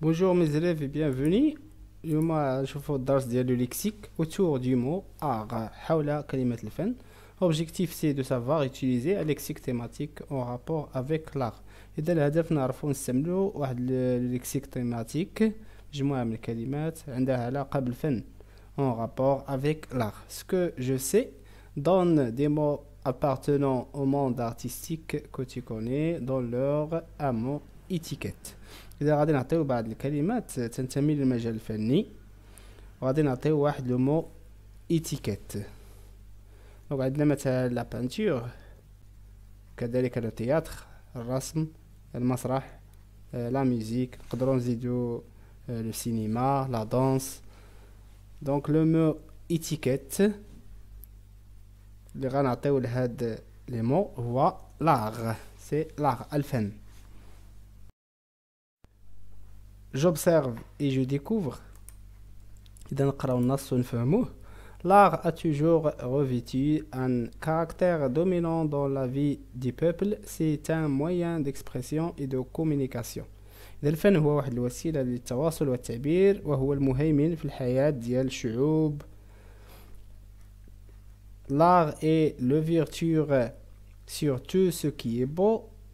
Bonjour mes élèves et bienvenue. je vais vous الدرس le lexique autour du mot art L'objectif Objectif c'est de savoir utiliser un lexique thématique en rapport avec l'art. et إذا الهدف نعرفوا thématique. lexique thématique, thématique مجموعة من الكلمات عندها علاقة بالفن en rapport avec l'art. Ce que je sais donne des mots appartenant au monde artistique que tu connais dans leur amour. ايتيكيت اذا غادي نعطيو بعض الكلمات آه، تنتمي للمجال الفني وغادي نعطيو واحد لو مو ايتيكيت دونك عندنا مثلا لا بانتور كذلك التياتر الرسم المسرح آه، لا ميوزيك نقدروا نزيدو آه، لو سينما لا دانس دونك لو مو ايتيكيت اللي غنعطيو لهاد لي مو هو لاغ سي لاغ الفن j'observe et je découvre l'art a toujours revêtu un caractère dominant dans la vie du peuple c'est un moyen d'expression et de communication L'art est l'ouverture sur tout ce qui est beau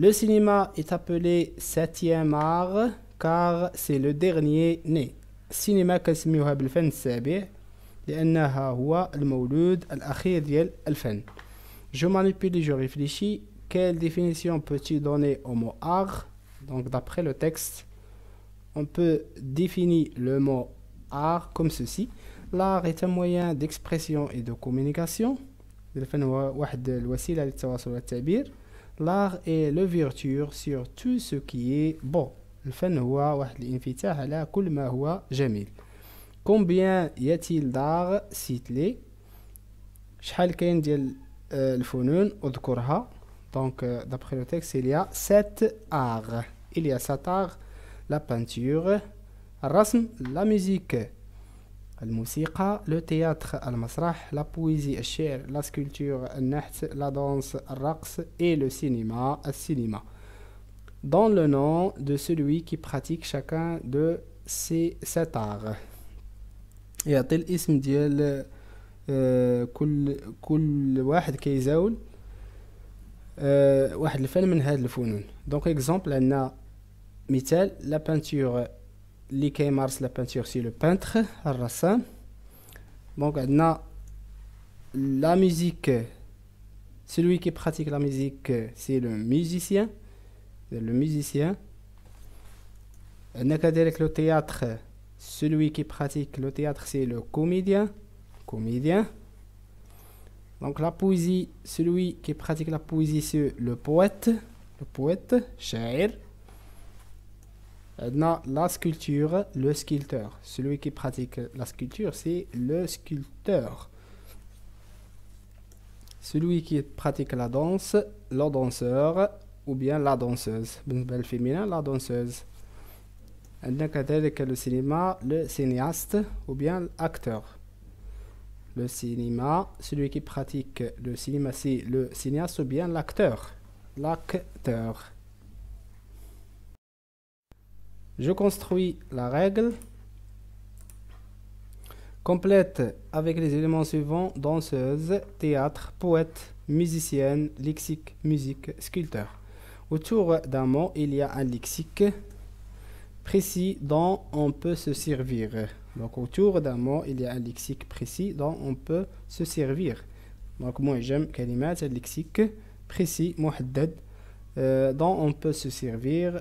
Le cinéma est appelé septième art car c'est le dernier né. cinéma كنسميوها بالفن السابع لأنها هو Je manipule, je réfléchis. Quelle définition peux-tu donner au mot art Donc d'après le texte, on peut définir le mot art comme ceci. L'art est un moyen d'expression et de communication l'art est l'ouverture sur tout ce qui est bon L'art هو واحد الانفتاح على كل ما هو جميل شحال كاين ديال الفنون اذكرها Donc, euh, d'après le texte, il y a sept arts. Il y a sept arts, la peinture, la musique, الموسيقى لو تhéâtre المسرح لا بويزي الشعر لا سكولتور النحت لا danse الرقص et le cinéma السينما dans le nom de celui qui pratique chacun de ces sept arts يعطي الاسم ديال كل كل واحد كيزاول واحد الفن من هاد الفنون دونك اكزومبل عندنا مثال لا peinture la la peinture c'est le peintre Arrasa. donc on celui qui pratique la musique c'est le musicien le musicien عندنا le le théâtre celui qui pratique le théâtre c'est le comédien comédien donc la poésie celui qui pratique la poésie c'est le poète le poète euh, la sculpture, le sculpteur. Celui qui pratique la sculpture, c'est le sculpteur. Celui qui pratique la danse, le danseur ou bien la danseuse. Une belle féminin, la danseuse. que Le cinéma, le cinéaste ou bien l'acteur. Le cinéma, celui qui pratique le cinéma, c'est le cinéaste ou bien l'acteur. L'acteur. Je construis la règle complète avec les éléments suivants danseuse, théâtre, poète, musicienne, lexique, musique, sculpteur. Autour d'un mot, il y a un lexique précis dont on peut se servir. Donc autour d'un mot, il y a un lexique précis dont on peut se servir. Donc moi j'aime kalimat, lexique précis, euh, dont on peut se servir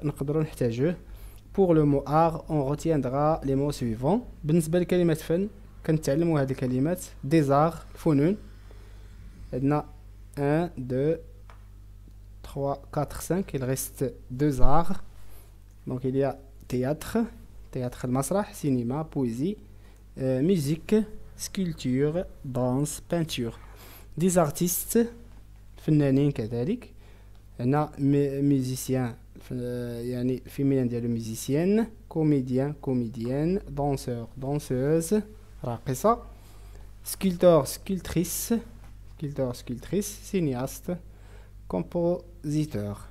pour le mot art, on retiendra les mots suivants. بالنسبة لكلمة فن كنتعلموا هاد الكلمات ديزار الفنون عندنا 1 2 3 4 5 il reste deux arts donc il y a théâtre théâtre المسرح cinéma poésie euh, musique sculpture danse peinture des artistes فنانين كذلك هنا musiciens euh, y a musicienne, comédien, comédienne, danseur, danseuse, danseuse, sculpteur, sculptrice, sculpteur, sculptrice, cinéaste, compositeur.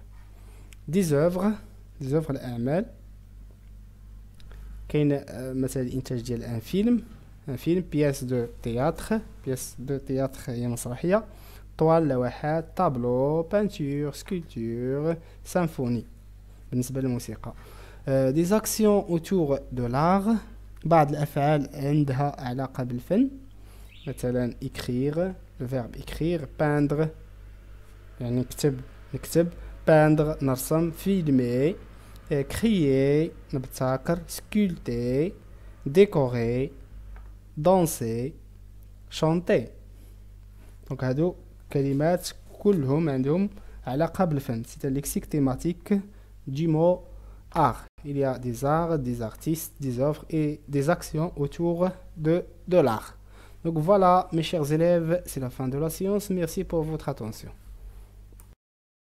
Des œuvres, des œuvres d'art. quest euh, film, un film, pièce de théâtre, pièce de théâtre lyrique, toile, peinture, sculpture, symphonie des actions autour de l'art certains actions ont un avec écrire le verbe écrire peindre peindre on filmer crier, sculpter décorer danser chanter donc ces fin. c'est un lexique thématique du mot art. Il y a des arts, des artistes, des œuvres et des actions autour de, de l'art. Donc voilà, mes chers élèves, c'est la fin de la séance. Merci pour votre attention.